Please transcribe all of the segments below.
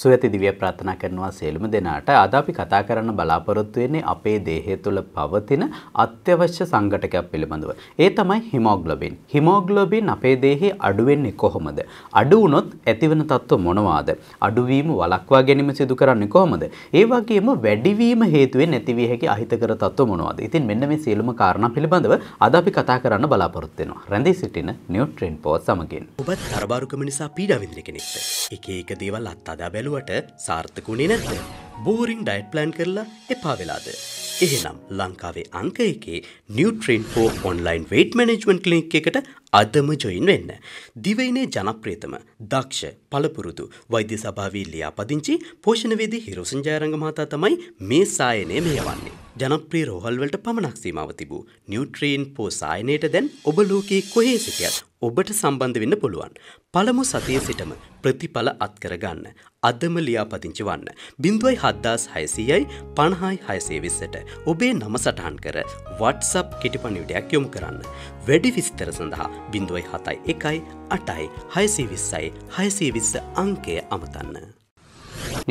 සුවති දිව්‍ය ප්‍රාර්ථනා කරනවා සියලුම දෙනාට අද අපි කතා කරන්න බලාපොරොත්තු වෙන්නේ අපේ දේහය තුළ පවතින අත්‍යවශ්‍ය සංඝටකයක් පිළිබඳව. ඒ තමයි හිමෝග්ලොබින්. හිමෝග්ලොබින් අපේ දේහේ අඩු වෙන්නේ කොහොමද? අඩු වුණොත් ඇතිවන තත්ත්ව මොනවාද? අඩුවීම වළක්වා ගැනීම සිදු කරන්නේ කොහොමද? ඒ වගේම වැඩිවීම හේතුවෙන් නැතිවිය හැකි අහිතකර තත්ත්ව මොනවාද? ඉතින් මෙන්න මේ සියලුම කාරණා පිළිබඳව අද අපි කතා කරන්න බලාපොරොත්තු වෙනවා. රැඳී සිටින නිව්ට්‍රෙන් පෝත් සමගින්. ඔබත් තරබාරුකම නිසා පීඩා විඳින කෙනෙක්ද? එක එක දේවල් අත්අඩා බැලුවා බැලුවට සාර්ථකුණේ නැත. බෝරිං ඩයිට් ප්ලෑන් කරලා එපා වෙලාද. එහෙනම් ලංකාවේ අංක එකේ නිියවට්‍රේන් හෝ ඔන්ලයින් වේට් මනෙජ්මන්ට් කලික් එකට අදම ජොයින් වෙන්න. දිවයිනේ ජනප්‍රේතම දක්ෂ පළපුරුදු වෛද්‍ය සභාවී ලියාපදිංචි පෝෂණවේදී හිරෝසංජයරංග මහතා තමයි මේ සායනය මෙයවන්නේ. ජනප්‍රී රෝහල්වලට පමණක් සීමාව තිබූ නිියවට්‍රේන් පෝ සායනයට දැන් ඔබ ලෝකයේ කොහේ සිටියත් ඔබට සම්බන්ධ වෙන්න පුළුවන්. පළමු සතිය සිටම ප්‍රතිඵල අත්කරගන්න. අදම ලියාපතිංචි වන්න. බිඳුවයි හද්දාස් හයසීයයි පණහායි හයසේවිස්සට ඔබේ නම සටහන් කර වට්සප් කෙටිපනිවිඩයක් යොමු කරන්න. වැඩි විස්තර සඳහා බිඳුවයි හතයි එකයි අටයි හයසේවිස්සයි හයසේවිස්ස අංකය අමතන්න.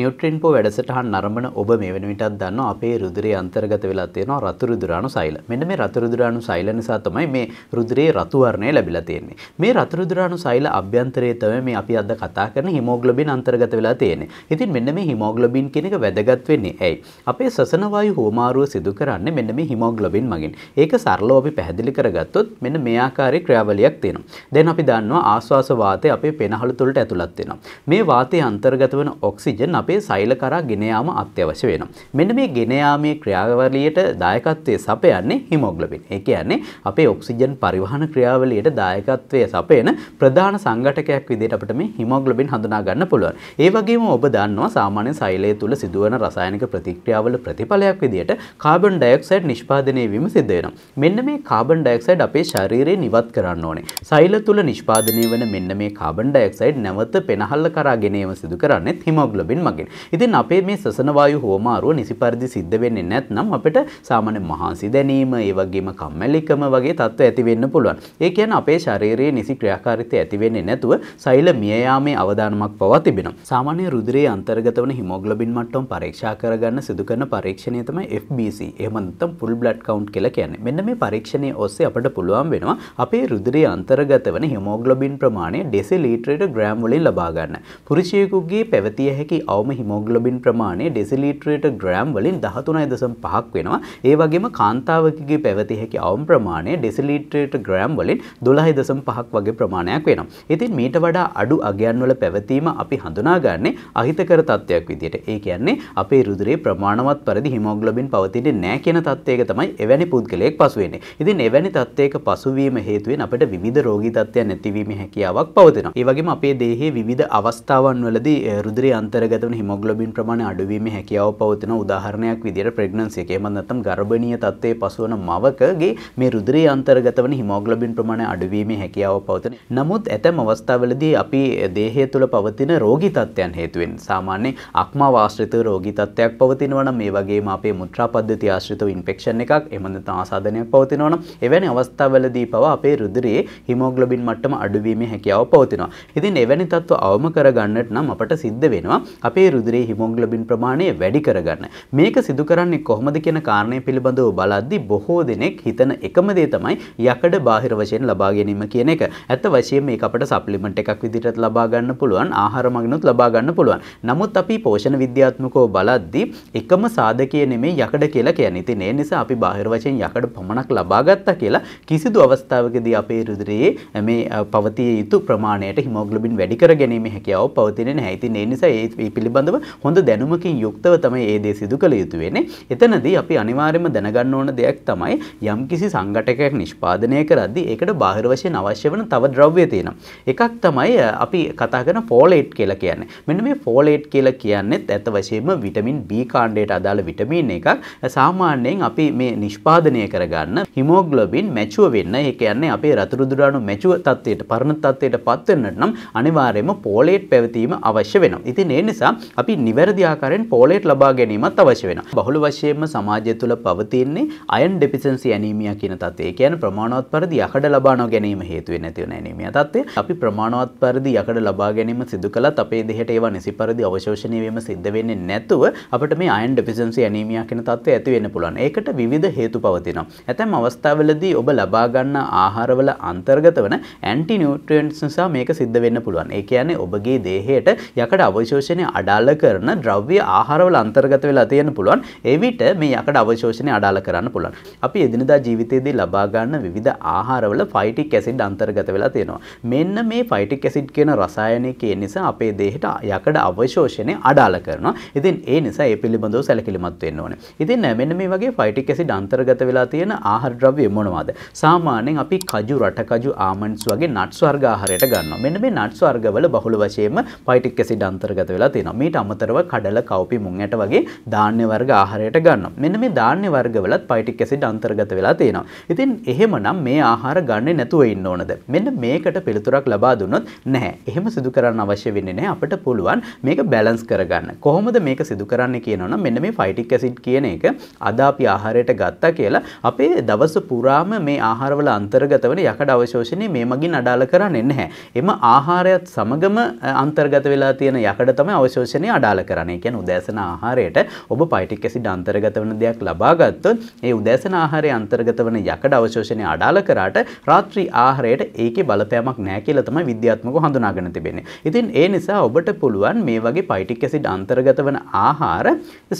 නිියුට්‍රින්පෝ වැඩසටහන් නරඹන ඔබ මේ වෙනවිටත් දන්න අපේ රුදුරේ අන්තර්ගත වෙලා තියෙනවා රතුරුදුරාණු සෛල. මෙන්න මේ රතුරුදුරාණු සෛල නිසා තමයි මේ රුදුරේ රතු වර්ණය ලැබිලා තියෙන්නේ. මේ රතුරුදුරාණු සෛල අභ්‍යන්තරයේ තමයි මේ අපි අද කතා කරන හිමෝග්ලොබින් අන්තර්ගත වෙලා තියෙන්නේ. ඉතින් මෙන්න මේ හිමෝග්ලොබින් කියන එක වැදගත් වෙන්නේ ඇයි? අපේ ශ්වසන වායු හුවමාරුව සිදු කරන්නේ මෙන්න මේ හිමෝග්ලොබින් මගින්. ඒක සරලව අපි පැහැදිලි කරගත්තොත් මෙන්න මේ ආකාරයේ ක්‍රියාවලියක් තියෙනවා. දැන් අපි දන්නවා ආශ්වාස වාතය අපේ පෙනහළු තුළට ඇතුළත් වෙනවා. මේ වාතයේ අන්තර්ගත වන ඔක්සිජන් අපේ අපේ සෛල කරා ගෙන යාම අත්‍යවශ්‍ය වෙනවා. මෙන්න මේ ගෙන යාමේ ක්‍රියාවලියට දායකත්වයේ සපයන්නේ හිමොග්ලොබින්. ඒ කියන්නේ අපේ ඔක්සිජන් පරිවහන ක්‍රියාවලියට දායකත්වයේ සපයන ප්‍රධාන සංඝටකයක් විදිහට අපිට මේ හිමොග්ලොබින් හඳුනා ගන්න පුළුවන්. ඒ වගේම ඔබ දන්නවා සාමාන්‍ය සෛලය තුළ සිදුවන රසායනික ප්‍රතික්‍රියාවල ප්‍රතිඵලයක් විදිහට කාබන් ඩයොක්සයිඩ් නිෂ්පාදනය වීම සිද්ධ වෙනවා. මෙන්න මේ කාබන් ඩයොක්සයිඩ් අපේ ශරීරයෙන් ඉවත් කරන්න ඕනේ. සෛල තුළ නිෂ්පාදනය වන මෙන්න මේ කාබන් ඩයොක්සයිඩ් නැවත පෙනහල්ල කරා ගෙනීම සිදු කරන්නේ හිමොග්ලොබින් මගින්. හෝමාගෙන්. ඉතින් අපේ මේ සසන වායු හෝමාරුව නිසි පරිදි සිද්ධ වෙන්නේ නැත්නම් අපිට සාමාන්‍ය මහන්සි දැනීම, ඒ වගේම කම්මැලිකම වගේ තත්ත්ව ඇති වෙන්න පුළුවන්. ඒ කියන්නේ අපේ ශරීරයේ නිසි ක්‍රියාකාරීත්වය ඇති වෙන්නේ නැතුව සෛල මිය යාමේ අවදානමක් පවා තිබෙනවා. සාමාන්‍ය රුධිරයේ අන්තර්ගත වන හිමෝග්ලොබින් මට්ටම් පරීක්ෂා කරගන්න සිදු කරන පරීක්ෂණය තමයි FBC. එහෙම නැත්නම් ෆුල් බ්ලඩ් කවුන්ට් කියලා කියන්නේ. මෙන්න මේ පරීක්ෂණයේ ඔස්සේ අපිට පුළුවන් වෙනවා අපේ රුධිරයේ අන්තර්ගත වන හිමෝග්ලොබින් ප්‍රමාණය ඩෙසිලීටරයට ග්‍රෑම් වලින් ලබා ගන්න. පුරුෂයෙකුගේ පැවතිය හැකි අවම ඔක්කොම හිමෝග්ලොබින් ප්‍රමාණය ඩෙසිලීටරයට ග්‍රෑම් වලින් දහතුනයි දසම් පහක් වෙනවා ඒ වගේම කාන්තාවකගේ පැවති හැකි අවම් ප්‍රමාණය ඩෙසිලීටරයට ග්‍රෑම් වලින් දොළහි දසම් පහක් වගේ ප්‍රමාණයක් වෙනවා ඉතින් මීට වඩා අඩු අගයන් වල පැවතීම අපි හඳුනාගන්නේ අහිතකර තත්ත්වයක් විදිහට ඒ කියන්නේ අපේ රුධිරේ ප්‍රමාණවත් පරිදි හිමෝග්ලොබින් පවතින්නේ නැහැ කියන තත්ත්වයක තමයි එවැනි පුද්ගලයෙක් පසු වෙන්නේ ඉතින් එවැනි තත්ත්වයක පසුවීම හේතුවෙන් අපිට විවිධ රෝගී තත්ත්වයන් ඇතිවීමේ හැකියාවක් පවතිනවා ඒ වගේම අපේ දේහයේ විවිධ අවස්ථාවන් වලදී රුධිරය අන්තර්ගත තුන හිමොග්ලොබින් ප්‍රමාණය අඩුවීමේ හැකියාව පවතින උදාහරණයක් විදිහට ප්‍රෙග්නන්සි එක එහෙමත් නැත්නම් ගර්භණීය තත්ත්වයේ පසුවන මවකගේ මේ රුධිරයේ අන්තර්ගත වන හිමොග්ලොබින් ප්‍රමාණය අඩුවීමේ හැකියාව පවතින. නමුත් ඇතැම් අවස්ථාවලදී අපි දේහය තුළ පවතින රෝගී තත්ත්වයන් හේතුවෙන් සාමාන්‍ය අක්මාව ආශ්‍රිත රෝගී තත්ත්වයක් පවතිනවා නම් මේ වගේම අපේ මුත්‍රා පද්ධති ආශ්‍රිතව ඉන්ෆෙක්ෂන් එකක් එහෙම නැත්නම් ආසාදනයක් පවතිනවා නම් එවැනි අවස්ථාවලදී පවා අපේ රුධිරයේ හිමොග්ලොබින් මට්ටම අඩුවීමේ හැකියාව පවතිනවා. ඉතින් එවැනි තත්ත්ව අවම කරගන්නට නම් අපට සිද්ධ වෙනවා අපි අපේ රුදුරේ හිමෝග්ලබින් ප්‍රමාණය වැඩි කරගන්න. මේක සිදු කරන්නේ කොහොමද කියන කාරණය පිළිබඳව බලද්දි බොහෝ දෙනෙක් හිතන එකම දේ තමයි යකඩ බාහිර වශයෙන් ලබා ගැනීම කියන එක. ඇත්ත වශයෙන් මේක අපට සප්ලිමන්ට් එකක් විදිහට ලබා ගන්න පුළුවන්, ආහාර මගිනුත් ලබා ගන්න පුළුවන්. නමුත් අපි පෝෂණ විද්‍යාත්මකව බලද්දි එකම සාධකය නෙමේ යකඩ කියලා කියන්නේ. ඉතින් ඒ නිසා අපි බාහිර වශයෙන් යකඩ පමණක් ලබා ගත්තා කියලා කිසිදු අවස්ථාවකදී අපේ රුදුරයේ මේ පවතිය යුතු ප්‍රමාණයට හිමෝග්ලොබින් වැඩි කර ගැනීම හැකියාව පවතින්නේ නැහැ. ඉතින් ඒ නිසා ඒ පිළිබඳ පිළිබඳව හොඳ දැනුමකින් යුක්තව තමයි ඒ දේ සිදු කළ යුතු වෙන්නේ. එතනදී අපි අනිවාර්යයෙන්ම දැනගන්න ඕන දෙයක් තමයි යම්කිසි සංගටකයක් නිෂ්පාදනය කරද්දී ඒකට බාහිර වශයෙන් අවශ්‍ය වෙන තව ද්‍රව්‍ය තියෙනවා. එකක් තමයි අපි කතා කරන ෆෝලේට් කියලා කියන්නේ. මෙන්න මේ ෆෝලේට් කියලා කියන්නේ ඇත්ත වශයෙන්ම විටමින් B කාණ්ඩයට අදාළ විටමින් එකක්. සාමාන්‍යයෙන් අපි මේ නිෂ්පාදනය කරගන්න හිමෝග්ලොබින් මැචුව වෙන්න. ඒ කියන්නේ අපේ රතුරු දුරාණු මැචුව තත්ත්වයට පරණ තත්ත්වයට පත් වෙන්නට නම් අනිවාර්යයෙන්ම ෆෝලේට් පැවතීම අවශ්‍ය වෙනවා. ඉතින් ඒ නිසා අපි නිවැරදි ආකාරයෙන් පෝලේට් ලබා ගැනීමත් අවශ්‍ය වෙනවා. බහුල වශයෙන්ම සමාජය තුළ පවතින්නේ අයන් ඩෙෆිෂන්සි ඇනීමියා කියන තත්ත්වය. ඒ කියන්නේ ප්‍රමාණවත් පරිදි යකඩ ලබා නොගැනීම හේතු වෙන නැති වෙන ඇනීමියා තත්ත්වය. අපි ප්‍රමාණවත් පරිදි යකඩ ලබා ගැනීම සිදු කළත් අපේ දෙහයට ඒවා නිසි පරිදි අවශෝෂණය වීම සිද්ධ වෙන්නේ නැතුව අපිට මේ අයන් ඩෙෆිෂන්සි ඇනීමියා කියන තත්ත්වය ඇති වෙන්න පුළුවන්. ඒකට විවිධ හේතු පවතිනවා. ඇතැම් අවස්ථාවලදී ඔබ ලබා ගන්න ආහාරවල අන්තර්ගත වන ඇන්ටි නියුට්‍රියන්ට්ස් නිසා මේක සිද්ධ වෙන්න පුළුවන්. ඒ කියන්නේ ඔබගේ දේහයට යකඩ අවශෝෂණය අඩ අඩාල කරන ද්‍රව්‍ය ආහාරවල අන්තර්ගත වෙලා තියෙන පුළුවන් එවිට මේ යකඩ අවශෝෂණය අඩාල කරන්න පුළුවන්. අපි එදිනදා ජීවිතයේදී ලබා ගන්න විවිධ ආහාරවල ෆයිටික් ඇසිඩ් අන්තර්ගත වෙලා තියෙනවා. මෙන්න මේ ෆයිටික් ඇසිඩ් කියන රසායනිකය නිසා අපේ දේහයට යකඩ අවශෝෂණය අඩාල කරනවා. ඉතින් ඒ නිසා ඒ පිළිබඳව සැලකිලිමත් වෙන්න ඕනේ. ඉතින් මෙන්න මේ වගේ ෆයිටික් ඇසිඩ් අන්තර්ගත වෙලා තියෙන ආහාර ද්‍රව්‍ය මොනවද? සාමාන්‍යයෙන් අපි කජු රට කජු ආමන්ඩ්ස් වගේ නට්ස් වර්ග ආහාරයට ගන්නවා. මෙන්න මේ නට්ස් වර්ගවල බහුල වශයෙන්ම ෆයිටික් ඇසිඩ් අන්තර්ගත වෙලා තියෙනවා. මීට අමතරව කඩල කවපි මුං ඇට වගේ ධාන්‍ය වර්ග ආහාරයට ගන්න මෙන්න මේ ධාන්‍ය වර්ගවලත් පයිටික් ඇසිඩ් අන්තර්ගත වෙලා තියෙනවා ඉතින් එහෙමනම් මේ ආහාර ගන්න නැතුව ඉන්න ඕනද මෙන්න මේකට පිළිතුරක් ලබා දුන්නොත් නැහැ එහෙම සිදු කරන්න අවශ්‍ය වෙන්නේ නැහැ අපිට පුළුවන් මේක බැලන්ස් කරගන්න කොහොමද මේක සිදු කරන්නේ කියනවනම් මෙන්න මේ ෆයිටික් ඇසිඩ් කියන එක අද අපි ආහාරයට ගත්තා කියලා අපේ දවස පුරාම මේ ආහාරවල අන්තර්ගත වෙන යකඩ අවශෝෂණය මේ මගින් අඩාල කරන්නේ නැහැ එම ආහාරයත් සමගම අන්තර්ගත වෙලා තියෙන යකඩ තමයි අවශෝෂණය පෝෂණය අඩාල කරන එක කියන්නේ උදෑසන ආහාරයට ඔබ පයිටික් ඇසිඩ් අන්තර්ගත වෙන දෙයක් ලබා ගත්තොත් ඒ උදෑසන ආහාරයේ අන්තර්ගත වෙන යකඩ අවශෝෂණය අඩාල කරාට රාත්‍රී ආහාරයට ඒකේ බලපෑමක් නැහැ කියලා තමයි විද්‍යාත්මකව හඳුනාගෙන තිබෙන්නේ. ඉතින් ඒ නිසා ඔබට පුළුවන් මේ වගේ පයිටික් ඇසිඩ් අන්තර්ගත වෙන ආහාර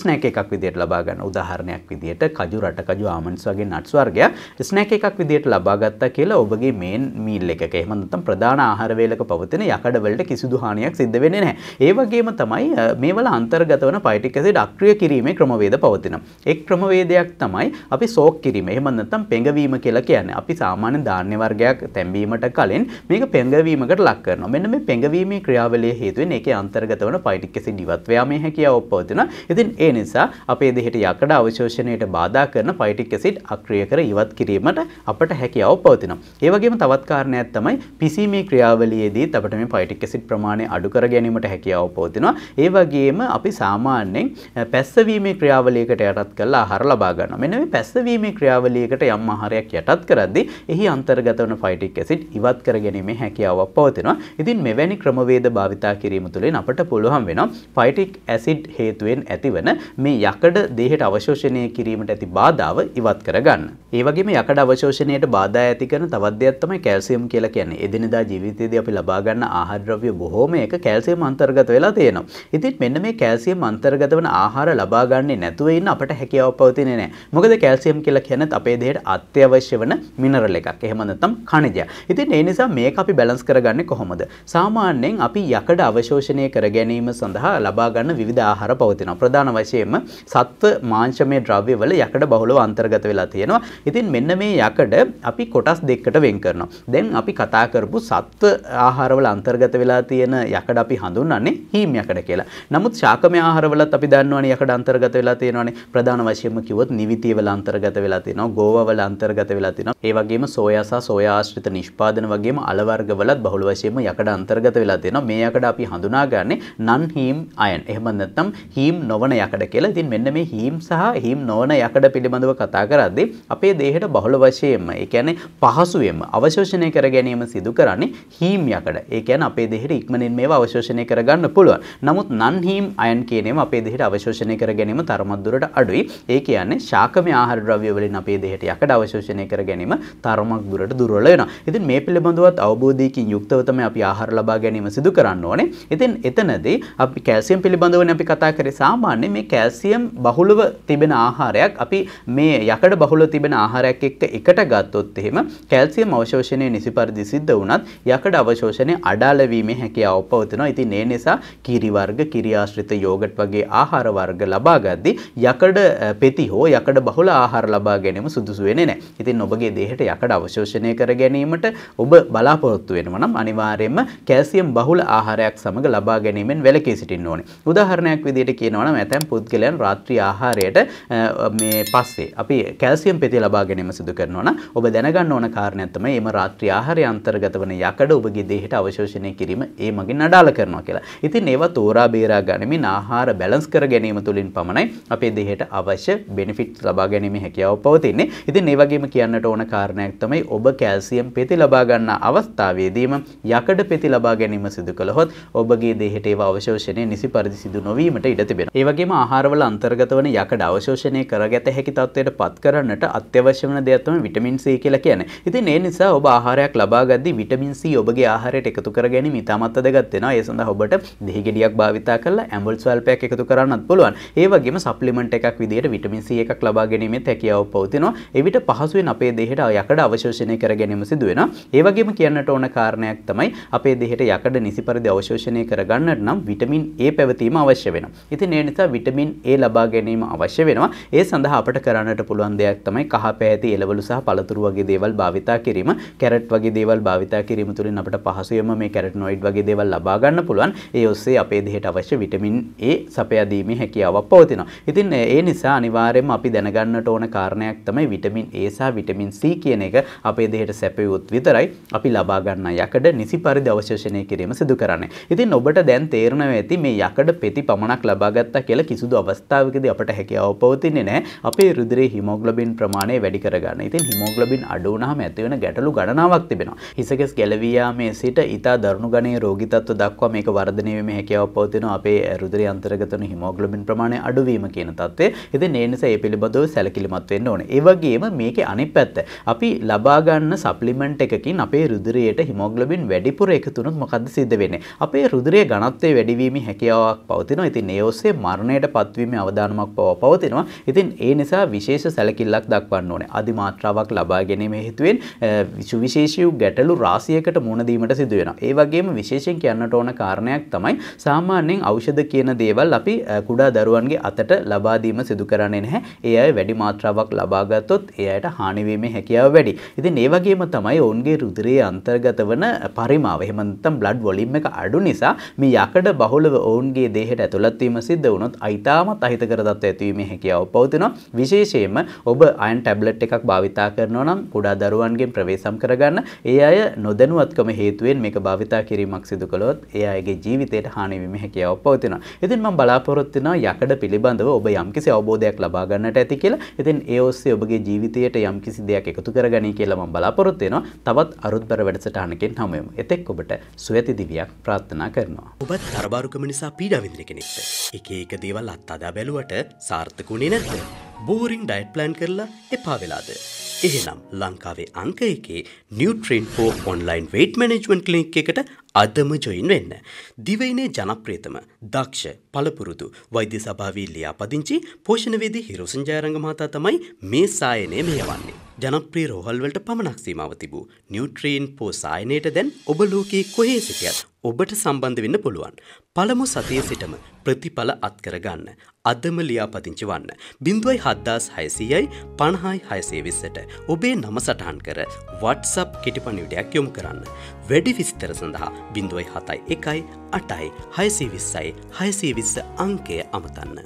ස්නැක් එකක් විදියට ලබා ගන්න. උදාහරණයක් විදියට කජු රට කජු ආමන්ඩ්ස් වගේ නට්ස් වර්ගයක් ස්නැක් එකක් විදියට ලබා ගත්තා කියලා ඔබගේ මේන් මීල් එකක එහෙම නැත්නම් ප්‍රධාන ආහාර වේලක පවතින යකඩ වලට කිසිදු හානියක් සිද්ධ වෙන්නේ නැහැ. ඒ වගේම තමයි තමයි මේවල අන්තර්ගත වන පයිටික් ඇසිඩ් අක්‍රිය කිරීමේ ක්‍රමවේද පවතින. එක් ක්‍රමවේදයක් තමයි අපි සෝක් කිරීම. එහෙම නැත්නම් පෙඟවීම කියලා කියන්නේ. අපි සාමාන්‍ය ධාන්‍ය වර්ගයක් තැඹීමට කලින් මේක පෙඟවීමකට ලක් කරනවා. මෙන්න මේ පෙඟවීමේ ක්‍රියාවලිය හේතුවෙන් ඒකේ අන්තර්ගත වන පයිටික් ඇසිඩ් ඉවත් වෑමේ හැකියාව පවතින. ඉතින් ඒ නිසා අපේ දෙහෙට යකඩ අවශෝෂණයට බාධා කරන පයිටික් ඇසිඩ් අක්‍රිය කර ඉවත් කිරීමට අපට හැකියාව පවතිනවා. ඒ වගේම තවත් කාරණයක් තමයි පිසීමේ ක්‍රියාවලියේදී අපිට මේ පයිටික් ඇසිඩ් ප්‍රමාණය අඩු කර ගැනීමට හැකියාව පවතිනවා. ඒ වගේම අපි සාමාන්‍යයෙන් පැස්සවීමේ ක්‍රියාවලියකට යටත් කරලා ආහාර ලබා ගන්නවා. මෙන්න මේ පැස්සවීමේ ක්‍රියාවලියකට යම් ආහාරයක් යටත් කරද්දී එහි අන්තර්ගත වන ෆයිටික් ඇසිඩ් ඉවත් කර ගැනීමේ හැකියාවක් පවතිනවා. ඉතින් මෙවැනි ක්‍රමවේද භාවිතා කිරීම තුළින් අපට පුළුවන් වෙනවා ෆයිටික් ඇසිඩ් හේතුවෙන් ඇතිවන මේ යකඩ දේහයට අවශෝෂණය කිරීමට ඇති බාධාව ඉවත් කරගන්න. ඒ වගේම යකඩ අවශෝෂණයට බාධා ඇති කරන තවත් දෙයක් තමයි කැල්සියම් කියලා කියන්නේ. එදිනෙදා ජීවිතයේදී අපි ලබා ගන්න ආහාර ද්‍රව්‍ය බොහෝම එක කැල්සියම් අන්තර්ගත වෙලා තියෙනවා. ඉතින් මෙන්න මේ කැල්සියම් අන්තර්ගත වන ආහාර ලබා ගන්නේ නැතුව ඉන්න අපට හැකියාව පවතින්නේ නැහැ. මොකද කැල්සියම් කියලා කියනත් අපේ දේහයට අත්‍යවශ්‍ය වන මිනරල් එකක්. එහෙම නැත්නම් ඛනිජය. ඉතින් ඒ නිසා මේක අපි බැලන්ස් කරගන්නේ කොහොමද? සාමාන්‍යයෙන් අපි යකඩ අවශෝෂණය කර ගැනීම සඳහා ලබා ගන්න විවිධ ආහාර පවතිනවා. ප්‍රධාන වශයෙන්ම සත්ව මාංශමය ද්‍රව්‍යවල යකඩ බහුලව අන්තර්ගත වෙලා තියෙනවා. ඉතින් මෙන්න මේ යකඩ අපි කොටස් දෙකකට වෙන් කරනවා. දැන් අපි කතා කරපු සත්ව ආහාරවල අන්තර්ගත වෙලා තියෙන යකඩ අපි හඳුන්වන්නේ හීම් යකඩ යකඩ කියලා. නමුත් ශාකමය ආහාරවලත් අපි දන්නවනේ යකඩ අන්තර්ගත වෙලා තියෙනවනේ. ප්‍රධාන වශයෙන්ම කිව්වොත් නිවිතිය වල අන්තර්ගත වෙලා තියෙනවා, ගෝවා වල අන්තර්ගත වෙලා තියෙනවා. ඒ වගේම සෝයා සහ සෝයා ආශ්‍රිත නිෂ්පාදන වගේම අල වර්ගවලත් බහුල වශයෙන්ම යකඩ අන්තර්ගත වෙලා තියෙනවා. මේ යකඩ අපි හඳුනාගන්නේ නන් හීම් අයන්. එහෙම නැත්නම් හීම් නොවන යකඩ කියලා. ඉතින් මෙන්න මේ හීම් සහ හීම් නොවන යකඩ පිළිබඳව කතා කරද්දී අපේ දේහයට බහුල වශයෙන්ම, ඒ කියන්නේ පහසුවෙන්ම අවශෝෂණය කර ගැනීම සිදු කරන්නේ හීම් යකඩ. ඒ කියන්නේ අපේ දෙහෙට ඉක්මනින් මේවා අවශෝෂණය කරගන්න පුළුවන්. නමුත් නන්හීම් අයන් කියනම අපේ දෙහට අවශෝෂණය කර ගැනීම තරමත්දුරට අඩුයි ඒ කියන්නේ ශාකම ආහාර ද්‍රව්‍යවලින් අපේ දෙහට යකඩ අවශෝෂණය කර ගැනීම තරමක් දුරට දුර්වල වෙනවා. ඉතින් මේ පිළිබඳවත් අවබෝධයකින් යුක්තව තමයි අපි ආහාර ලබා ගැනීම සිදු කරන්න ඕනේ. ඉතින් එතනදී අපි කැල්සියම් පිළිබඳවනේ අපි කතා කරේ සාමාන්‍ය මේ කැල්සියම් බහුලව තිබෙන ආහාරයක් අපි මේ යකඩ බහුලව තිබෙන ආහාරයක් එක්ක එකට ගත්තොත් එහෙම කැල්සියම් අවශෝෂණය නිසි පරිදි සිද්ධ වුණත් යකඩ අවශෝෂණය අඩාල වීමේ හැකියාව පවතිනවා. ඉතින් ඒ නිසා කිරිව වර්ග කිරියාශ්‍රිත යෝගට් වගේ ආහාර වර්ග ලබාගද්දී යකඩ පෙති හෝ යකඩ බහුල ආහාර ලබා ගැනීම සුදුසු වෙන්නේ නැහැ. ඉතින් ඔබගේ දේහයට යකඩ අවශෝෂණය කර ගැනීමට ඔබ බලාපොරොත්තු වෙනවා නම් අනිවාර්යයෙන්ම කැල්සියම් බහුල ආහාරයක් සමග ලබා ගැනීමෙන් වැළකී සිටින්න ඕනේ. උදාහරණයක් විදිහට කියනවා නම් ඇතැම් පුද්ගලයන් රාත්‍රී ආහාරයට මේ පස්සේ අපි කැල්සියම් පෙති ලබා ගැනීම සිදු කරනවා නම් ඔබ දැනගන්න ඕන කාරණයක් තමයි මේ රාත්‍රී ආහාරය අන්තර්ගත වන යකඩ ඔබගේ දේහයට අවශෝෂණය කිරීම ඒ මගින් අඩාල කරනවා කියලා. ඉතින් ඒවත් තෝරා බේරා ගනිමින් ආහාර බැලන්ස් කර ගැනීම තුළින් පමණයි අපේ දෙහයට අවශ්‍ය බෙනිෆිට් ලබා ගැනීම හැකියාව පවතින්නේ. ඉතින් ඒ වගේම කියන්නට ඕන කාරණයක් තමයි ඔබ කැල්සියම් පෙති ලබා ගන්නා අවස්ථාවේදීම යකඩ පෙති ලබා ගැනීම සිදු කළහොත් ඔබගේ දෙහට ඒවා අවශෝෂණය නිසි පරිදි සිදු නොවීමට ඉඩ තිබෙනවා. ඒ වගේම ආහාරවල අන්තර්ගත වන යකඩ අවශෝෂණය කරගත හැකි තත්ත්වයට පත් කරන්නට අත්‍යවශ්‍ය වන දෙයක් තමයි විටමින් C කියලා කියන්නේ. ඉතින් ඒ නිසා ඔබ ආහාරයක් ලබා ගද්දී විටමින් C ඔබගේ ආහාරයට එකතු කර ගැනීම ඉතාමත් වැදගත් වෙනවා. ඒ සඳහා ඔබට දෙහි ගෙඩියක් භාවිතා කරලා ඇම්බල් ස්වල්පයක් එකතු කරන්නත් පුළුවන්. ඒ වගේම සප්ලිමන්ට් එකක් විදිහට විටමින් C එකක් ලබා ගැනීමෙත් හැකියාව පවතිනවා. එවිට පහසුවෙන් අපේ දෙහයට යකඩ අවශෝෂණය කර ගැනීම සිදු වෙනවා. ඒ වගේම කියන්නට ඕන කාරණයක් තමයි අපේ දෙහයට යකඩ නිසි පරිදි අවශෝෂණය කරගන්නට නම් විටමින් A පැවතීම අවශ්‍ය වෙනවා. ඉතින් ඒ නිසා විටමින් A ලබා ගැනීම අවශ්‍ය වෙනවා. ඒ සඳහා අපට කරන්නට පුළුවන් දෙයක් තමයි කහ පැහැති එළවලු සහ පළතුරු වගේ දේවල් භාවිතා කිරීම. කැරට් වගේ දේවල් භාවිතා කිරීම තුළින් අපට පහසුවෙන්ම මේ කැරටනොයිඩ් වගේ දේවල් ලබා ගන්න පුළුවන්. ඒ ඔස්සේ අපේ විදිහට අවශ්‍ය විටමින් A සපයදීමේ හැකියාවක් පවතිනවා. ඉතින් ඒ නිසා අනිවාර්යයෙන්ම අපි දැනගන්නට ඕන කාරණයක් තමයි විටමින් A සහ විටමින් C කියන එක අපේ දෙහයට සැපයුවොත් විතරයි අපි ලබා ගන්න යකඩ නිසි පරිදි අවශෝෂණය කිරීම සිදු කරන්නේ. ඉතින් ඔබට දැන් තේරෙනවා ඇති මේ යකඩ පෙති පමණක් ලබා ගත්තා කියලා කිසිදු අවස්ථාවකදී අපට හැකියාව පවතින්නේ නැහැ. අපේ රුධිරයේ හිමෝග්ලොබින් ප්‍රමාණය වැඩි කරගන්න. ඉතින් හිමෝග්ලොබින් අඩු වුණාම ඇති වෙන ගැටලු ගණනාවක් තිබෙනවා. හිසකෙස් ගැලවියාමේ සිට ඊතා දරුණු ගණයේ රෝගී තත්ත්ව දක්වා මේක වර්ධනය වීමේ හැකියාව පවතින අපේ රුධිරය අන්තර්ගතන හිමෝග්ලොබින් ප්‍රමාණය අඩුවීම කියන තත්ත්වය. ඉතින් ඒ නිසා ඒ පිළිබඳව සැලකිලිමත් වෙන්න ඕනේ. ඒ වගේම මේකේ අනිත් පැත්ත අපි ලබා ගන්න සප්ලිමන්ට් එකකින් අපේ රුධිරයට හිමෝග්ලොබින් වැඩිපුර එකතු වුණොත් මොකද්ද සිද්ධ වෙන්නේ? අපේ රුධිරයේ ඝනත්වය වැඩිවීමේ හැකියාවක් පවතිනවා. ඉතින් ඒ ඔස්සේ මරණයට පත්වීමේ අවදානමක් පව පවතිනවා. ඉතින් ඒ නිසා විශේෂ සැලකිල්ලක් දක්වන්න ඕනේ. අධි මාත්‍රාවක් ලබා ගැනීම හේතුවෙන් සුවිශේෂී ගැටලු රාශියකට මුහුණ දීමට සිදු වෙනවා. ඒ වගේම විශේෂයෙන් කියන්නට ඕන කාරණයක් තමයි සාමාන්‍යයෙන් ඖෂධ කියන දේවල් අපි කුඩා දරුවන්ගේ අතට ලබා දීම සිදු කරන්නේ නැහැ. ඒ අය වැඩි මාත්‍රාවක් ලබා ගත්තොත් ඒ අයට හානි වීමේ හැකියාව වැඩි. ඉතින් ඒ වගේම තමයි ඔවුන්ගේ රුධිරයේ අන්තර්ගත වන පරිමාව. එහෙම නැත්නම් බ්ලඩ් වොලියම් එක අඩු නිසා මේ යකඩ බහුලව ඔවුන්ගේ දේහයට ඇතුළත් වීම සිද්ධ වුණොත් අයිතාමත් අහිතකර තත්ත්වයක් ඇතිවීමේ හැකියාව පවතිනවා. විශේෂයෙන්ම ඔබ අයන් ටැබ්ලට් එකක් භාවිතා කරනවා නම් කුඩා දරුවන්ගෙන් ප්‍රවේශම් කරගන්න ඒ අය නොදැනුවත්කම හේතුවෙන් මේක භාවිතා කිරීමක් සිදු කළොත් ඒ අයගේ ජීවිතයට හානි දැනගැනීම හැකියාව පවතිනවා. ඉතින් මම බලාපොරොත්තු වෙනවා යකඩ පිළිබඳව ඔබ යම්කිසි අවබෝධයක් ලබා ගන්නට ඇති කියලා. ඉතින් ඒ ඔස්සේ ඔබගේ ජීවිතයට යම්කිසි දෙයක් එකතු කරගනී කියලා මම බලාපොරොත්තු වෙනවා. තවත් අරුත්බර වැඩසටහනකින් හමු වෙමු. එතෙක් ඔබට සුවැති දිවියක් ප්‍රාර්ථනා කරනවා. ඔබත් තරබාරුකම නිසා පීඩා විඳින කෙනෙක්ද? එක එක දේවල් අත්අදා බැලුවට සාර්ථකුනේ නැද්ද? බෝරින් ඩයට් ප්ලෑන් කරලා එපා වෙලාද? එහෙනම් ලංකාවේ අංක එකේ නිියවට්‍රේන් හෝ ඔන්ලයින් වේට් මැනෙජ්මන්් කලික් එකට අදම ජොයින් වෙන්න. දිවයිනේ ජනප්‍රේතම දක්ෂ පළපුරුදු වෛද්‍ය සභාවී ලියාපදිංචි පෝෂණවේදී හිරුසංජයරංග මහතා තමයි මේ සායනය මෙයවන්නේ. ජනප්‍රී රෝහල්වලට පමණක් සීමාව තිබූ නිියවට්‍රේන් පෝ සායනයට දැන් ඔබ ලෝකයේ කොහේ සිටියත් ඔබට සම්බන්ධ වෙන්න පුළුවන්. පළමු සතිය සිටම ප්‍රතිඵල අත්කරගන්න. අදම ලියාපදිංචි වන්න. බිඳුවයි හද්දාස් හයසීයයි පණහායි හයසේවිස්සට ඔබේ නම සටහන් කර වට්සප් කෙටි පණිවිඩයක් යොමු කරන්න. වැඩි විස්තර සඳහා බිඳුවයි හතයි එකයි අටයි හයසීවිස්සයි හයසීවිස්ස අංකය අමතන්න.